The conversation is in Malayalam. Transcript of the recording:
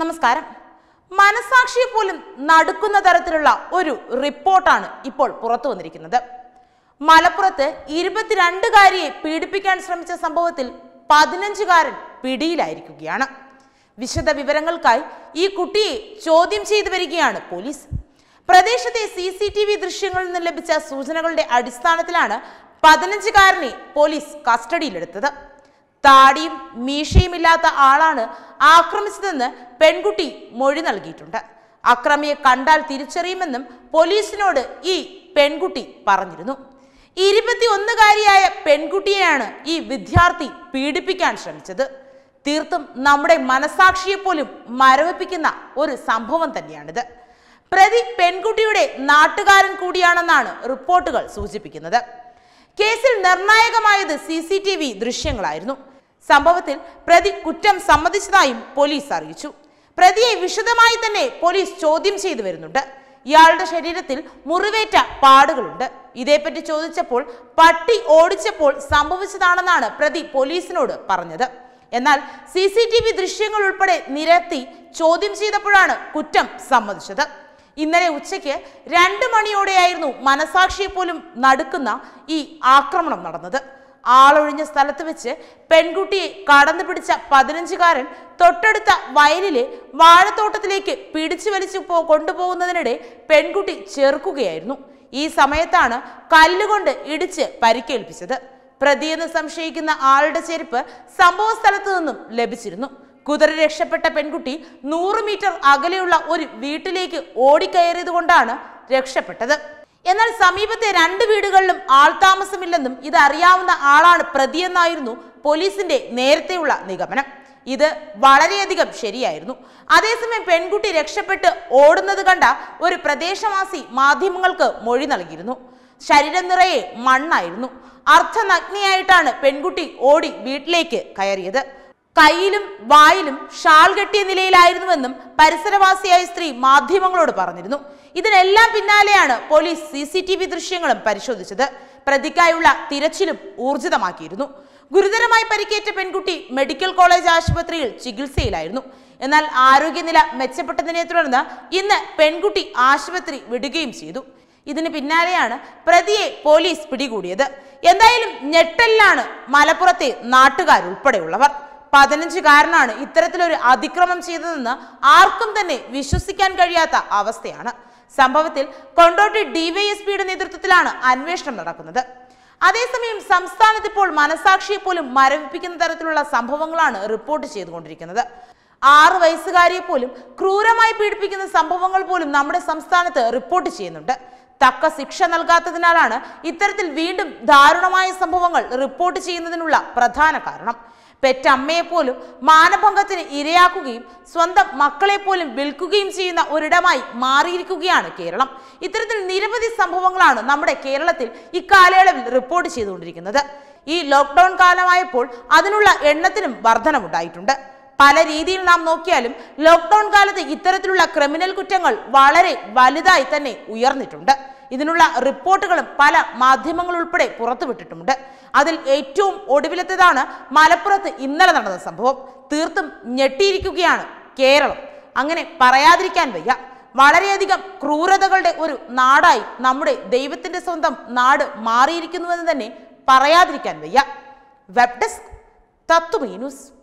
നമസ്കാരം മനസാക്ഷിയെ പോലും നടക്കുന്ന തരത്തിലുള്ള ഒരു റിപ്പോർട്ടാണ് ഇപ്പോൾ പുറത്തു വന്നിരിക്കുന്നത് മലപ്പുറത്ത് ഇരുപത്തിരണ്ടുകാരിയെ പീഡിപ്പിക്കാൻ ശ്രമിച്ച സംഭവത്തിൽ പതിനഞ്ചുകാരൻ പിടിയിലായിരിക്കുകയാണ് വിശദ വിവരങ്ങൾക്കായി ഈ കുട്ടിയെ ചോദ്യം ചെയ്തു വരികയാണ് പോലീസ് പ്രദേശത്തെ സി സി ടി വി ദൃശ്യങ്ങളിൽ നിന്ന് ലഭിച്ച സൂചനകളുടെ അടിസ്ഥാനത്തിലാണ് പതിനഞ്ചുകാരനെ പോലീസ് കസ്റ്റഡിയിലെടുത്തത് താടിയും മീശയുമില്ലാത്ത ആളാണ് ആക്രമിച്ചതെന്ന് പെൺകുട്ടി മൊഴി നൽകിയിട്ടുണ്ട് അക്രമിയെ കണ്ടാൽ തിരിച്ചറിയുമെന്നും പോലീസിനോട് ഈ പെൺകുട്ടി പറഞ്ഞിരുന്നു ഒന്നുകാരിയായ പെൺകുട്ടിയെയാണ് ഈ വിദ്യാർത്ഥി പീഡിപ്പിക്കാൻ ശ്രമിച്ചത് തീർത്തും നമ്മുടെ മനസാക്ഷിയെ പോലും മരവിപ്പിക്കുന്ന ഒരു സംഭവം തന്നെയാണിത് പ്രതി പെൺകുട്ടിയുടെ നാട്ടുകാരൻ കൂടിയാണെന്നാണ് റിപ്പോർട്ടുകൾ സൂചിപ്പിക്കുന്നത് കേസിൽ നിർണായകമായത് സി സി ടി വി ദൃശ്യങ്ങളായിരുന്നു സംഭവത്തിൽ പ്രതി കുറ്റം സമ്മതിച്ചതായും പോലീസ് അറിയിച്ചു പ്രതിയെ വിശദമായി തന്നെ പോലീസ് ചോദ്യം ചെയ്തു വരുന്നുണ്ട് ഇയാളുടെ ശരീരത്തിൽ മുറിവേറ്റ പാടുകളുണ്ട് ഇതേപ്പറ്റി ചോദിച്ചപ്പോൾ പട്ടി ഓടിച്ചപ്പോൾ സംഭവിച്ചതാണെന്നാണ് പ്രതി പോലീസിനോട് പറഞ്ഞത് എന്നാൽ സി സി ടി വി ദൃശ്യങ്ങൾ ഉൾപ്പെടെ നിരത്തി ചോദ്യം ചെയ്തപ്പോഴാണ് കുറ്റം സമ്മതിച്ചത് ഇന്നലെ ഉച്ചയ്ക്ക് രണ്ട് മണിയോടെയായിരുന്നു മനസാക്ഷിയെ പോലും നടുക്കുന്ന ഈ ആക്രമണം നടന്നത് ആളൊഴിഞ്ഞ സ്ഥലത്ത് വെച്ച് പെൺകുട്ടിയെ കടന്നു പിടിച്ച പതിനഞ്ചുകാരൻ തൊട്ടടുത്ത വയലിലെ വാഴത്തോട്ടത്തിലേക്ക് പിടിച്ചു വലിച്ചു പോ കൊണ്ടുപോകുന്നതിനിടെ പെൺകുട്ടി ചെറുക്കുകയായിരുന്നു ഈ സമയത്താണ് കല്ലുകൊണ്ട് ഇടിച്ച് പരിക്കേൽപ്പിച്ചത് പ്രതിയെന്ന് സംശയിക്കുന്ന ആളുടെ ചെരുപ്പ് സംഭവ സ്ഥലത്തു നിന്നും ലഭിച്ചിരുന്നു കുതിര രക്ഷപ്പെട്ട പെൺകുട്ടി നൂറ് മീറ്റർ അകലെയുള്ള ഒരു വീട്ടിലേക്ക് ഓടിക്കയറിയതുകൊണ്ടാണ് രക്ഷപ്പെട്ടത് എന്നാൽ സമീപത്തെ രണ്ട് വീടുകളിലും ആൾതാമസമില്ലെന്നും ഇത് അറിയാവുന്ന ആളാണ് പ്രതിയെന്നായിരുന്നു പോലീസിന്റെ നേരത്തെയുള്ള നിഗമനം ഇത് വളരെയധികം ശരിയായിരുന്നു അതേസമയം പെൺകുട്ടി രക്ഷപ്പെട്ട് ഓടുന്നത് കണ്ട ഒരു പ്രദേശവാസി മാധ്യമങ്ങൾക്ക് മൊഴി നൽകിയിരുന്നു ശരീരം നിറയെ മണ്ണായിരുന്നു അർദ്ധനഗ്നിയായിട്ടാണ് പെൺകുട്ടി ഓടി വീട്ടിലേക്ക് കയറിയത് കയ്യിലും വായിലും ഷാൾ കെട്ടിയ നിലയിലായിരുന്നുവെന്നും പരിസരവാസിയായ സ്ത്രീ മാധ്യമങ്ങളോട് പറഞ്ഞിരുന്നു ഇതിനെല്ലാം പിന്നാലെയാണ് police C C T V ദൃശ്യങ്ങളും പരിശോധിച്ചത് പ്രതിക്കായുള്ള തിരച്ചിലും ഊർജിതമാക്കിയിരുന്നു ഗുരുതരമായി പരിക്കേറ്റ പെൺകുട്ടി മെഡിക്കൽ കോളേജ് ആശുപത്രിയിൽ ചികിത്സയിലായിരുന്നു എന്നാൽ ആരോഗ്യനില മെച്ചപ്പെട്ടതിനെ തുടർന്ന് ഇന്ന് പെൺകുട്ടി ആശുപത്രി വിടുകയും ചെയ്തു ഇതിന് പിന്നാലെയാണ് പ്രതിയെ പോലീസ് പിടികൂടിയത് എന്തായാലും ഞെട്ടലിലാണ് മലപ്പുറത്തെ നാട്ടുകാരുൾപ്പെടെയുള്ളവർ പതിനഞ്ചുകാരനാണ് ഇത്തരത്തിലൊരു അതിക്രമം ചെയ്തതെന്ന് ആർക്കും തന്നെ വിശ്വസിക്കാൻ കഴിയാത്ത അവസ്ഥയാണ് സംഭവത്തിൽ കൊണ്ടോട്ടി ഡിവൈഎസ്പിയുടെ നേതൃത്വത്തിലാണ് അന്വേഷണം നടക്കുന്നത് അതേസമയം സംസ്ഥാനത്ത് ഇപ്പോൾ മനസാക്ഷിയെ പോലും മരവിപ്പിക്കുന്ന തരത്തിലുള്ള സംഭവങ്ങളാണ് റിപ്പോർട്ട് ചെയ്തുകൊണ്ടിരിക്കുന്നത് ആറു വയസ്സുകാരിയെ പോലും ക്രൂരമായി പീഡിപ്പിക്കുന്ന സംഭവങ്ങൾ പോലും നമ്മുടെ സംസ്ഥാനത്ത് റിപ്പോർട്ട് ചെയ്യുന്നുണ്ട് തക്ക ശിക്ഷ നൽകാത്തതിനാലാണ് ഇത്തരത്തിൽ വീണ്ടും ദാരുണമായ സംഭവങ്ങൾ റിപ്പോർട്ട് ചെയ്യുന്നതിനുള്ള പ്രധാന കാരണം പെറ്റമ്മയെപ്പോലും മാനഭംഗത്തിന് ഇരയാക്കുകയും സ്വന്തം മക്കളെ വിൽക്കുകയും ചെയ്യുന്ന ഒരിടമായി മാറിയിരിക്കുകയാണ് കേരളം ഇത്തരത്തിൽ നിരവധി സംഭവങ്ങളാണ് നമ്മുടെ കേരളത്തിൽ ഇക്കാലയളവിൽ റിപ്പോർട്ട് ചെയ്തുകൊണ്ടിരിക്കുന്നത് ഈ ലോക്ക്ഡൌൺ കാലമായപ്പോൾ അതിനുള്ള എണ്ണത്തിനും വർധനമുണ്ടായിട്ടുണ്ട് പല രീതിയിൽ നാം നോക്കിയാലും ലോക്ക്ഡൌൺ കാലത്ത് ഇത്തരത്തിലുള്ള ക്രിമിനൽ കുറ്റങ്ങൾ വളരെ വലുതായി തന്നെ ഉയർന്നിട്ടുണ്ട് ഇതിനുള്ള റിപ്പോർട്ടുകളും പല മാധ്യമങ്ങളുൾപ്പെടെ പുറത്തുവിട്ടിട്ടുണ്ട് അതിൽ ഏറ്റവും ഒടുവിലത്തേതാണ് മലപ്പുറത്ത് ഇന്നലെ നടന്ന സംഭവം തീർത്തും ഞെട്ടിയിരിക്കുകയാണ് കേരളം അങ്ങനെ പറയാതിരിക്കാൻ വയ്യ വളരെയധികം ക്രൂരതകളുടെ ഒരു നാടായി നമ്മുടെ ദൈവത്തിൻ്റെ സ്വന്തം നാട് മാറിയിരിക്കുന്നുവെന്ന് തന്നെ പറയാതിരിക്കാൻ വയ്യ വെബ് ഡെസ്ക് തത്വമീ ന്യൂസ്